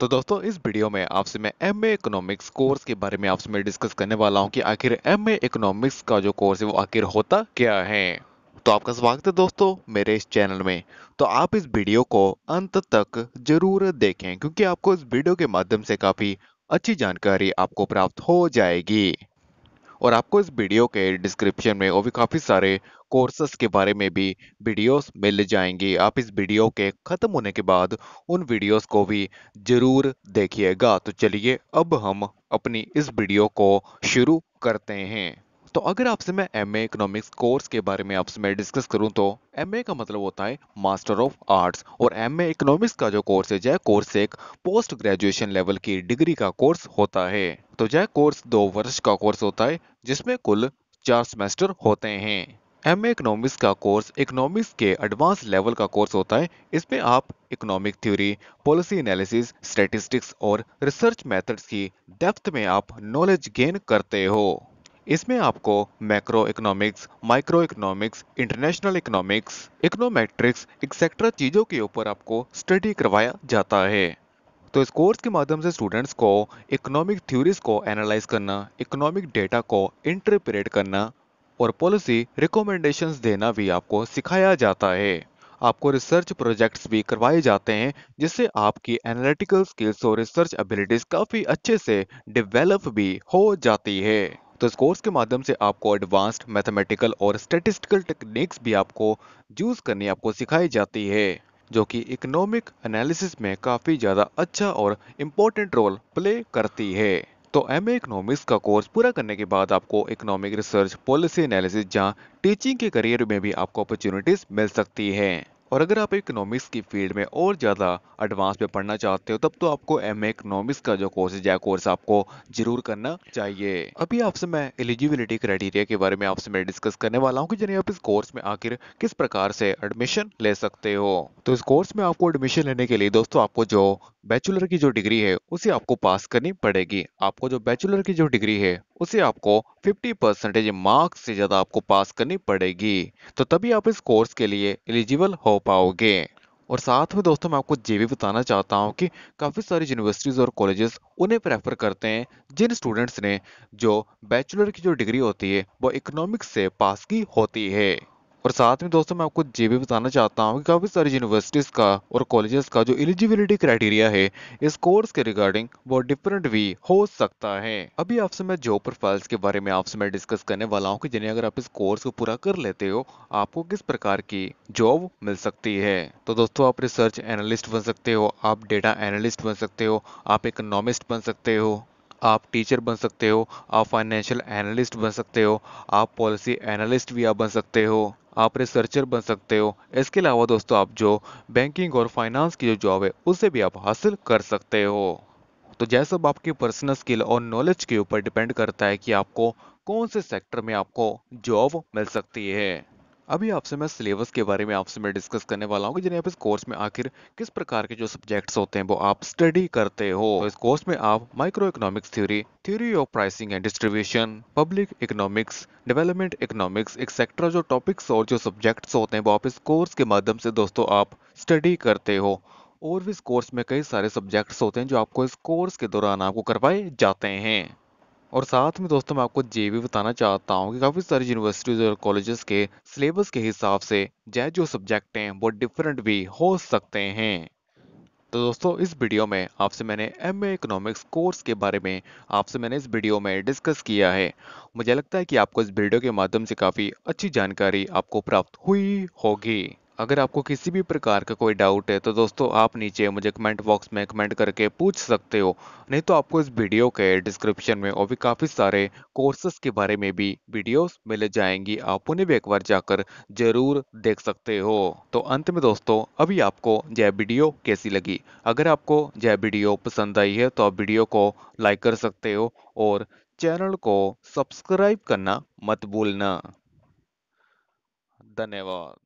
तो दोस्तों इस वीडियो में आपसे मैं एम इकोनॉमिक्स कोर्स के बारे में आपसे मैं डिस्कस करने वाला हूं कि आखिर एम इकोनॉमिक्स का जो कोर्स है वो आखिर होता क्या है तो आपका स्वागत है दोस्तों मेरे इस चैनल में तो आप इस वीडियो को अंत तक जरूर देखें क्योंकि आपको इस वीडियो के माध्यम से काफ़ी अच्छी जानकारी आपको प्राप्त हो जाएगी और आपको इस वीडियो के डिस्क्रिप्शन में और भी काफ़ी सारे कोर्सेस के बारे में भी वीडियोस मिल जाएंगी आप इस वीडियो के ख़त्म होने के बाद उन वीडियोस को भी ज़रूर देखिएगा तो चलिए अब हम अपनी इस वीडियो को शुरू करते हैं तो अगर आपसे मैं एम ए इकोनॉमिक्स कोर्स के बारे में आपसे मैं डिस्कस करूं तो एम ए का मतलब होता है मास्टर ऑफ आर्ट्स और एम ए इकोनॉमिक्स का जो कोर्स है जय कोर्स एक पोस्ट ग्रेजुएशन लेवल की डिग्री का कोर्स होता है तो जय कोर्स दो वर्ष का कोर्स होता है जिसमें कुल चार सेमेस्टर होते हैं एम ए इकोनॉमिक्स का कोर्स इकोनॉमिक्स के एडवांस लेवल का कोर्स होता है इसमें आप economic theory policy analysis statistics और रिसर्च मेथड्स की डेप्थ में आप नॉलेज गेन करते हो इसमें आपको macro economics micro economics international economics econometrics etcetera चीज़ों के ऊपर आपको स्टडी करवाया जाता है तो इस कोर्स के माध्यम से स्टूडेंट्स को इकोनॉमिक थ्योरीज को एनालाइज करना इकोनॉमिक डेटा को इंटरप्रेट करना और पॉलिसी रिकमेंडेशंस देना भी आपको सिखाया जाता है आपको रिसर्च प्रोजेक्ट्स भी करवाए जाते हैं जिससे आपकी एनालिटिकल स्किल्स और रिसर्च एबिलिटीज काफ़ी अच्छे से डेवलप भी हो जाती है तो इस कोर्स के माध्यम से आपको एडवांस्ड मैथमेटिकल और स्टेटिस्टिकल टेक्निक्स भी आपको यूज करनी आपको सिखाई जाती है जो कि इकोनॉमिक एनालिसिस में काफ़ी ज़्यादा अच्छा और इम्पोर्टेंट रोल प्ले करती है तो एम इकोनॉमिक्स का कोर्स पूरा करने के बाद आपको इकोनॉमिक रिसर्च पॉलिसी एनालिसिस जहाँ टीचिंग के करियर में भी आपको अपॉर्चुनिटीज मिल सकती हैं और अगर आप इकोनॉमिक्स की फील्ड में और ज़्यादा एडवांस में पढ़ना चाहते हो तब तो आपको एम ए इकोनॉमिक्स का जो कोर्स है कोर्स आपको जरूर करना चाहिए अभी आपसे मैं एलिजिबिलिटी क्राइटेरिया के बारे में आपसे मैं डिस्कस करने वाला हूँ कि जन आप इस कोर्स में आखिर किस प्रकार से एडमिशन ले सकते हो तो इस कोर्स में आपको एडमिशन लेने के लिए दोस्तों आपको जो बैचुलर की जो डिग्री है उसे आपको पास करनी पड़ेगी आपको जो बैचुलर की जो डिग्री है उसे आपको 50 परसेंटेज मार्क्स से ज़्यादा आपको पास करनी पड़ेगी तो तभी आप इस कोर्स के लिए एलिजिबल हो पाओगे और साथ में दोस्तों मैं आपको ये भी बताना चाहता हूँ कि काफ़ी सारी यूनिवर्सिटीज़ और कॉलेजेस उन्हें प्रेफर करते हैं जिन स्टूडेंट्स ने जो बैचलर की जो डिग्री होती है वो इकोनॉमिक्स से पास की होती है और साथ में दोस्तों मैं आपको ये भी बताना चाहता हूँ कि काफ़ी सारी यूनिवर्सिटीज़ का और कॉलेजेस का जो एलिजिबिलिटी क्राइटेरिया है इस कोर्स के रिगार्डिंग वो डिफरेंट भी हो सकता है अभी आपसे मैं जॉब प्रोफाइल्स के बारे में आपसे मैं डिस्कस करने वाला हूँ कि जिन्हें अगर आप इस कोर्स को पूरा कर लेते हो आपको किस प्रकार की जॉब मिल सकती है तो दोस्तों आप रिसर्च एनालिस्ट बन सकते हो आप डेटा एनालिस्ट बन सकते हो आप इकोनॉमिस्ट बन सकते हो आप टीचर बन सकते हो आप फाइनेंशियल एनालिस्ट बन सकते हो आप पॉलिसी एनालिस्ट भी आप बन सकते हो आप रिसर्चर बन सकते हो इसके अलावा दोस्तों आप जो बैंकिंग और फाइनेंस की जो जॉब है उसे भी आप हासिल कर सकते हो तो यह सब आपकी पर्सनल स्किल और नॉलेज के ऊपर डिपेंड करता है कि आपको कौन से सेक्टर में आपको जॉब मिल सकती है अभी आपसे मैं सिलेबस के बारे में आपसे मैं डिस्कस करने वाला हूँ कि जिन्हें आप इस कोर्स में आखिर किस प्रकार के जो सब्जेक्ट्स होते हैं वो आप स्टडी करते हो तो इस कोर्स में आप micro economics theory theory of pricing and distribution public economics development economics etcetera जो टॉपिक्स और जो सब्जेक्ट्स होते हैं वो आप इस कोर्स के माध्यम से दोस्तों आप स्टडी करते हो और भी इस कोर्स में कई सारे सब्जेक्ट्स होते हैं जो आपको इस कोर्स के दौरान आपको करवाए जाते हैं और साथ में दोस्तों मैं आपको ये भी बताना चाहता हूँ कि काफ़ी सारी यूनिवर्सिटीज़ और कॉलेजेस के सिलेबस के हिसाब से जय जो सब्जेक्ट हैं वो डिफरेंट भी हो सकते हैं तो दोस्तों इस वीडियो में आपसे मैंने एम ए इकोनॉमिक्स कोर्स के बारे में आपसे मैंने इस वीडियो में डिस्कस किया है मुझे लगता है कि आपको इस वीडियो के माध्यम से काफ़ी अच्छी जानकारी आपको प्राप्त हुई होगी अगर आपको किसी भी प्रकार का कोई डाउट है तो दोस्तों आप नीचे मुझे कमेंट बॉक्स में कमेंट करके पूछ सकते हो नहीं तो आपको इस वीडियो के डिस्क्रिप्शन में और भी काफ़ी सारे कोर्सेस के बारे में भी वीडियोस मिल जाएंगी आप उन्हें भी एक बार जाकर जरूर देख सकते हो तो अंत में दोस्तों अभी आपको यह वीडियो कैसी लगी अगर आपको यह वीडियो पसंद आई है तो आप वीडियो को लाइक कर सकते हो और चैनल को सब्सक्राइब करना मत भूलना धन्यवाद